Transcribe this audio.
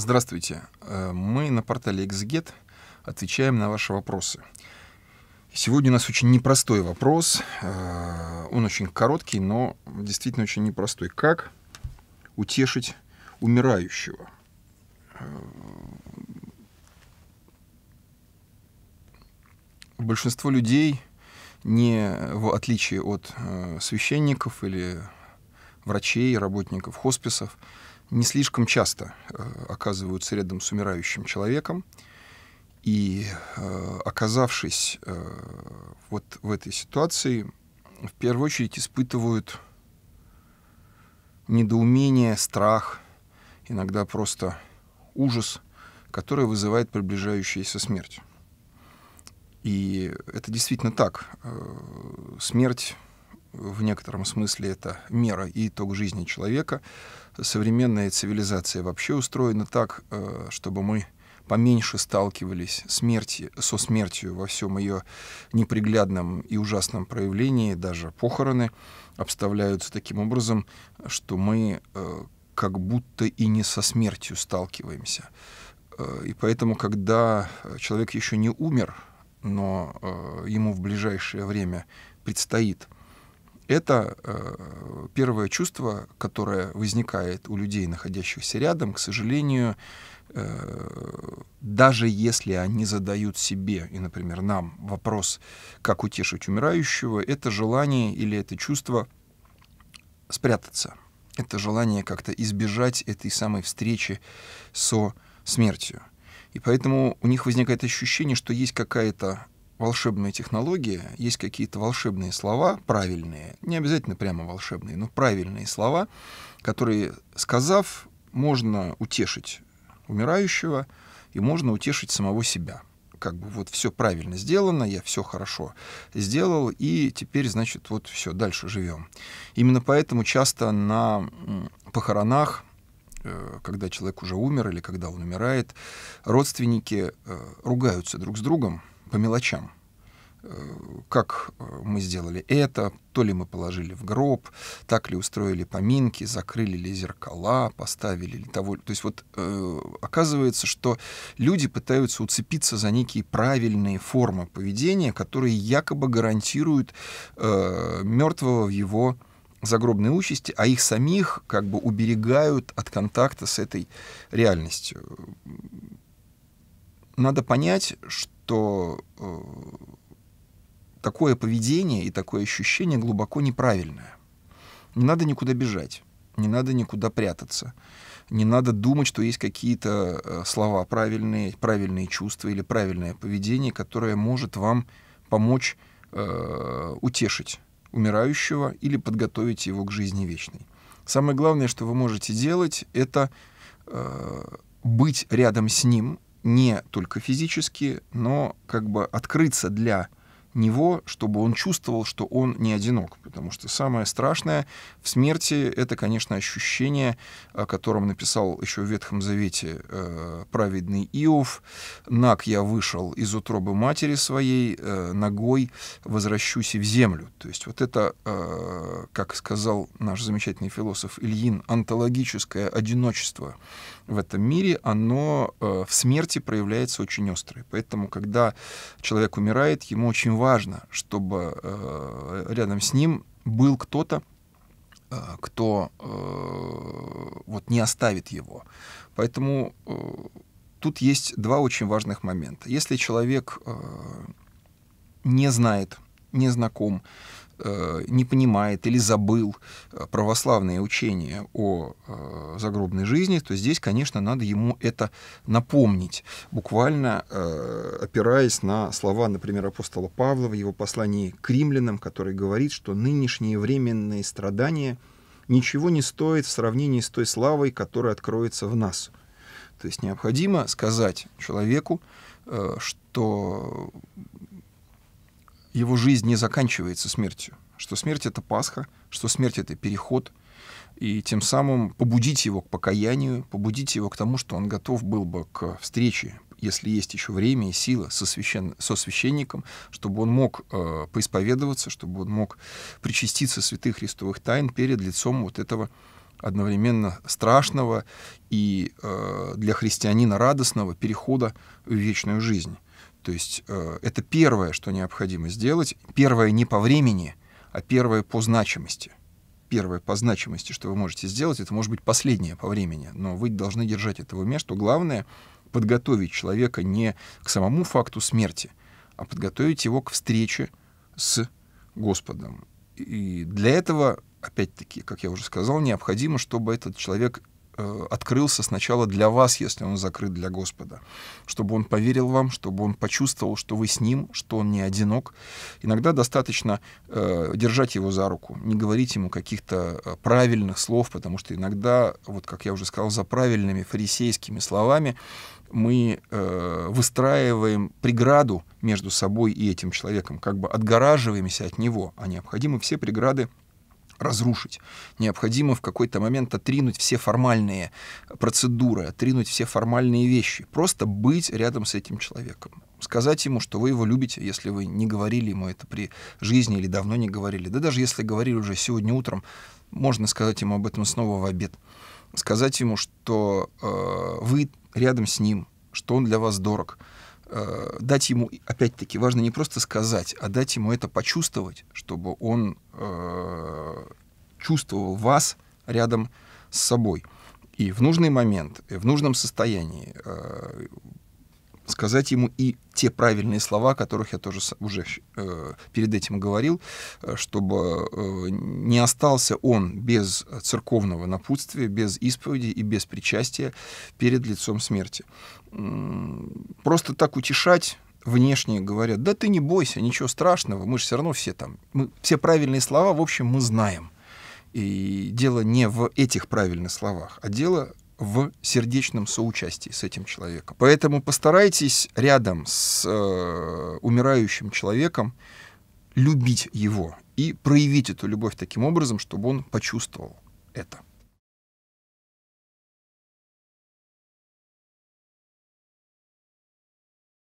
Здравствуйте. Э, мы на портале Exget отвечаем на ваши вопросы. Сегодня у нас очень непростой вопрос. Э, он очень короткий, но действительно очень непростой. Как утешить умирающего? Э, большинство людей, не в отличие от священников или врачей, работников хосписов, не слишком часто э, оказываются рядом с умирающим человеком. И э, оказавшись э, вот в этой ситуации, в первую очередь испытывают недоумение, страх, иногда просто ужас, который вызывает приближающаяся смерть. И это действительно так. Э, смерть в некотором смысле это мера и итог жизни человека. Современная цивилизация вообще устроена так, э, чтобы мы поменьше сталкивались смерти, со смертью во всем ее неприглядном и ужасном проявлении, даже похороны обставляются таким образом, что мы э, как будто и не со смертью сталкиваемся. Э, и поэтому, когда человек еще не умер, но ему в ближайшее время предстоит – это э, первое чувство, которое возникает у людей, находящихся рядом, к сожалению, э, даже если они задают себе и, например, нам вопрос, как утешить умирающего, это желание или это чувство спрятаться. Это желание как-то избежать этой самой встречи со смертью. И поэтому у них возникает ощущение, что есть какая-то волшебные технологии, есть какие-то волшебные слова, правильные, не обязательно прямо волшебные, но правильные слова, которые, сказав, можно утешить умирающего и можно утешить самого себя. Как бы вот все правильно сделано, я все хорошо сделал, и теперь, значит, вот все, дальше живем. Именно поэтому часто на похоронах э, когда человек уже умер или когда он умирает, родственники э, ругаются друг с другом, по мелочам. Э, как э, мы сделали это, то ли мы положили в гроб, так ли устроили поминки, закрыли ли зеркала, поставили ли того. То есть вот э, оказывается, что люди пытаются уцепиться за некие правильные формы поведения, которые якобы гарантируют э, мертвого в его загробной участи, а их самих как бы уберегают от контакта с этой реальностью. Надо понять, что что э, такое поведение и такое ощущение глубоко неправильное. Не надо никуда бежать, не надо никуда прятаться, не надо думать, что есть какие-то э, слова правильные, правильные чувства или правильное поведение, которое может вам помочь э, утешить умирающего или подготовить его к жизни вечной. Самое главное, что вы можете делать, это э, быть рядом с ним, не только физически, но как бы открыться для него, чтобы он чувствовал, что он не одинок. Потому что самое страшное в смерти — это, конечно, ощущение, о котором написал еще в Ветхом Завете э, праведный Иов. «Нак я вышел из утробы матери своей, э, ногой возвращусь и в землю». То есть вот это, э, как сказал наш замечательный философ Ильин, антологическое одиночество — в этом мире, оно э, в смерти проявляется очень острое. Поэтому, когда человек умирает, ему очень важно, чтобы э, рядом с ним был кто-то, э, кто вот не оставит его. Поэтому тут есть два очень важных момента. Если человек не знает, не знаком Э, не понимает или забыл э, православные учения о э, загробной жизни, то здесь, конечно, надо ему это напомнить, буквально опираясь на слова, например, апостола Павла в его послании к римлянам, который говорит, что нынешние временные страдания ничего не стоят в сравнении с той славой, которая откроется в нас. То есть необходимо сказать человеку, что его жизнь не заканчивается смертью, что смерть — это Пасха, что смерть — это переход, и тем самым побудить его к покаянию, побудить его к тому, что он готов был бы к встрече, если есть еще время и сила, со, священ... со священником, чтобы он мог э, поисповедоваться, чтобы он мог причаститься святых христовых тайн перед лицом вот этого одновременно страшного и э, для христианина радостного перехода в вечную жизнь. То есть э, это первое, что необходимо сделать. Первое не по времени, а первое по значимости. Первое по значимости, что вы можете сделать, это может быть последнее по времени, но вы должны держать это в уме, что главное — подготовить человека не к самому факту смерти, а подготовить его к встрече с Господом. И для этого, опять-таки, как я уже сказал, необходимо, чтобы этот человек Э, открылся сначала для вас, если он закрыт для Господа, чтобы он поверил вам, чтобы он почувствовал, что вы с ним, что он не одинок. Иногда достаточно э, держать его за руку, не говорить ему каких-то э, правильных слов, потому что иногда, вот как я уже сказал, за правильными фарисейскими словами мы э, выстраиваем преграду между собой и этим человеком, как бы отгораживаемся от него, а необходимы все преграды разрушить. Необходимо в какой-то момент отринуть все формальные процедуры, отринуть все формальные вещи. Просто быть рядом с этим человеком. Сказать ему, что вы его любите, если вы не говорили ему это при жизни или давно не говорили. Да даже если говорили уже сегодня утром, можно сказать ему об этом снова в обед. Сказать ему, что э, вы рядом с ним, что он для вас дорог – э, дать ему, опять-таки, важно не просто сказать, а дать ему это почувствовать, чтобы он э, чувствовал вас рядом с собой. И в нужный момент, и в нужном состоянии э, сказать ему и те правильные слова, о которых я тоже уже э, перед этим говорил, э, чтобы э, не остался он без церковного напутствия, без исповеди и без причастия перед лицом смерти. Просто так утешать внешне говорят, да ты не бойся, ничего страшного, мы же все равно все там, мы, все правильные слова, в общем, мы знаем. И дело не в этих правильных словах, а дело в сердечном соучастии с этим человеком. Поэтому постарайтесь рядом с э, умирающим человеком любить его и проявить эту любовь таким образом, чтобы он почувствовал это.